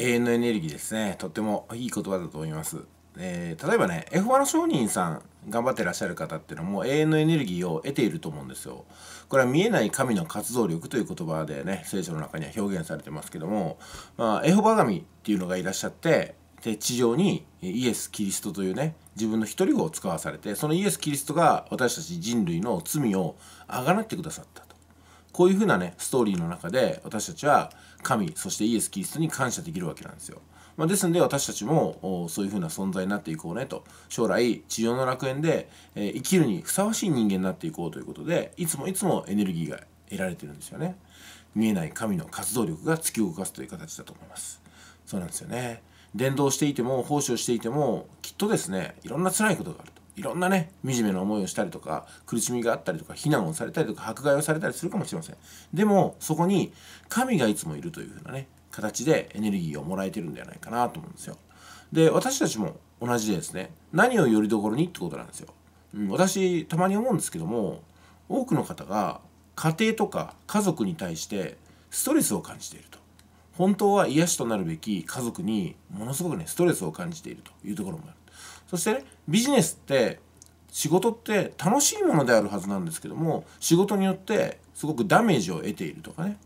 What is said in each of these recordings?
永遠のエネルギーですね。とってもいい言葉だと思います。えー、例えばね F1 の商人さん頑張ってらっしゃる方っていうのも永遠のエネルギーを得ていると思うんですよ。これは見えない神の活動力という言葉でね聖書の中には表現されてますけども、まあ、エホバ神っていうのがいらっしゃってで地上にイエス・キリストというね自分の一人子を使わされてそのイエス・キリストが私たち人類の罪をあがなってくださった。こういうふうなねストーリーの中で私たちは神そしてイエス・キリストに感謝できるわけなんですよ。まあ、ですんで私たちもそういうふうな存在になっていこうねと将来地上の楽園で、え生きるにふさわしい人間になっていこうということでいつもいつもエネルギーが得られてるんですよね。見えない神の活動力が突き動かすという形だと思います。そうなんですよね。伝道していても奉仕をしていてもきっとですねいろんな辛いことがある。いろんなね惨めな思いをしたりとか苦しみがあったりとか非難をされたりとか迫害をされたりするかもしれませんでもそこに神がいつもいるというふうなね形でエネルギーをもらえてるんではないかなと思うんですよで私たちも同じでですね何をよりどころにってことなんですよ、うん、私たまに思うんですけども多くの方が家庭とか家族に対してストレスを感じていると本当は癒しとなるべき家族にものすごくねストレスを感じているというところもあるそしてねビジネスって仕事って楽しいものであるはずなんですけども仕事によってすごくダメージを得ているとかね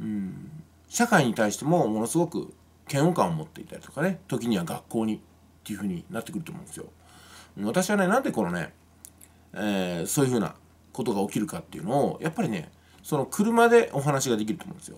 うん社会に対してもものすごく嫌悪感を持っていたりとかね時には学校にっていう風になってくると思うんですよ。私はねなんでこのね、えー、そういう風なことが起きるかっていうのをやっぱりねその車でお話ができると思うんですよ。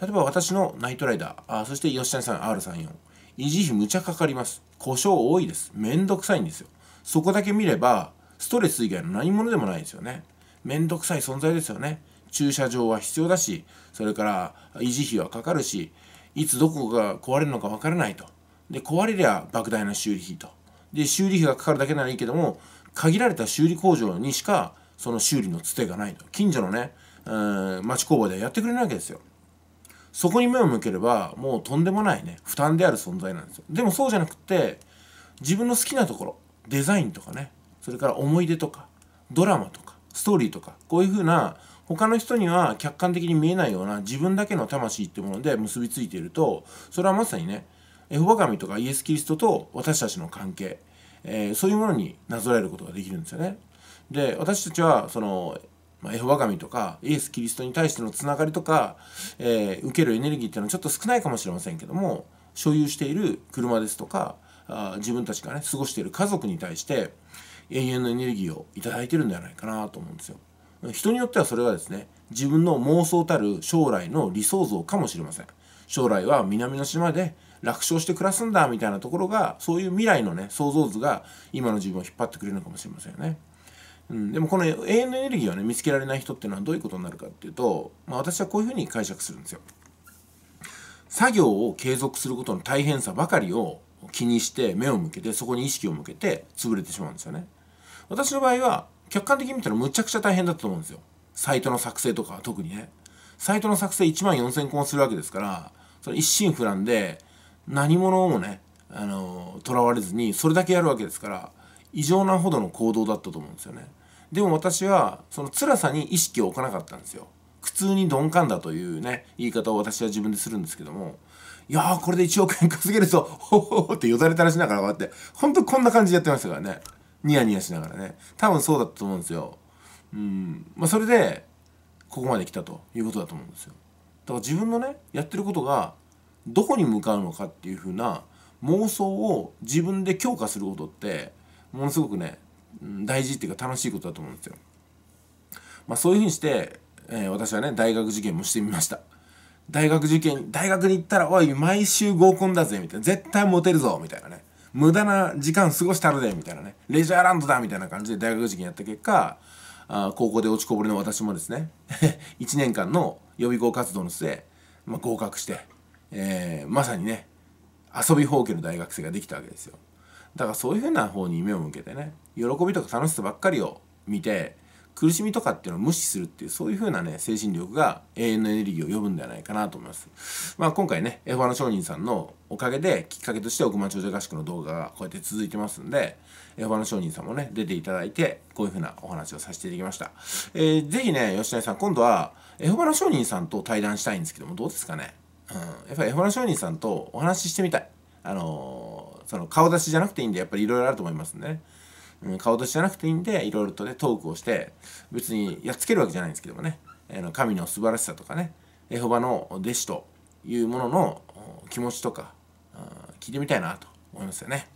例えば私のナイトライダーあそして吉谷さん R34 維持費むちゃかかります。故障多いです。めんどくさいんですよ。そこだけ見れば、ストレス以外の何者でもないですよね。めんどくさい存在ですよね。駐車場は必要だし、それから維持費はかかるし、いつどこが壊れるのかわからないと。で、壊れりゃ莫大な修理費と。で、修理費がかかるだけならいいけども、限られた修理工場にしか、その修理のつてがないと。近所のね、うん、町工場でやってくれないわけですよ。そこに目を向ければもうとんでもないね負担である存在なんですよでもそうじゃなくって自分の好きなところデザインとかねそれから思い出とかドラマとかストーリーとかこういうふうな他の人には客観的に見えないような自分だけの魂ってもので結びついているとそれはまさにねエホバ神とかイエス・キリストと私たちの関係、えー、そういうものになぞらえることができるんですよね。で私たちはそのまあ、エホバ神とかイエス・キリストに対してのつながりとか、えー、受けるエネルギーっていうのはちょっと少ないかもしれませんけども所有している車ですとかあ自分たちがね過ごしている家族に対して永遠のエネルギーを頂いてるんではないかなと思うんですよ。人によってはそれはですね自分の妄想たる将来の理想像かもしれません将来は南の島で楽勝して暮らすんだみたいなところがそういう未来のね想像図が今の自分を引っ張ってくれるのかもしれませんよね。うん、でもこの永遠のエネルギーをね見つけられない人っていうのはどういうことになるかっていうと、まあ、私はこういうふうに解釈するんですよ。作業を継続することの大変さばかりを気にして目を向けてそこに意識を向けて潰れてしまうんですよね。私の場合は客観的に見たらむちゃくちゃ大変だったと思うんですよ。サイトの作成とかは特にね。サイトの作成1万4000個もするわけですからそれ一心不乱で何者もねあのとらわれずにそれだけやるわけですから。異常なほどの行動だったと思うんですよねでも私はその辛さに意識を置かなかったんですよ苦痛に鈍感だというね言い方を私は自分でするんですけどもいやーこれで1億円稼げるぞ ほほほってよだれ垂らしながらこうやってほんとこんな感じでやってましたからねニヤニヤしながらね多分そうだったと思うんですようんまあそれでここまで来たということだと思うんですよだから自分のねやってることがどこに向かうのかっていう風な妄想を自分で強化することってものすごくね大事っていうか楽しいことだと思うんですよ。まあ、そういうふうにして、えー、私はね大学受験もしてみました。大学受験大学に行ったら「おい毎週合コンだぜ」みたいな「絶対モテるぞ」みたいなね無駄な時間過ごしたるでみたいなねレジャーランドだみたいな感じで大学受験やった結果あ高校で落ちこぼれの私もですね1 年間の予備校活動の末、まあ、合格して、えー、まさにね遊びほうけの大学生ができたわけですよ。だからそういうふうな方に目を向けてね喜びとか楽しさばっかりを見て苦しみとかっていうのを無視するっていうそういうふうなね精神力が永遠のエネルギーを呼ぶんではないかなと思います。まあ今回ね F1 の商人さんのおかげできっかけとして億万長者合宿の動画がこうやって続いてますんで F1 の商人さんもね出ていただいてこういうふうなお話をさせていただきました。えー、ぜひね吉成さん今度は F1 の商人さんと対談したいんですけどもどうですかねうん、やっぱり F1 の商人さんとお話ししてみたい。あのーその顔出しじゃなくていいんでやっぱりいろいろあると思いますね。うん、顔出しじゃなくていいんでいろいろとねトークをして別にやっつけるわけじゃないんですけどもね、えの神の素晴らしさとかねエホバの弟子というものの気持ちとか聞いてみたいなと思いますよね。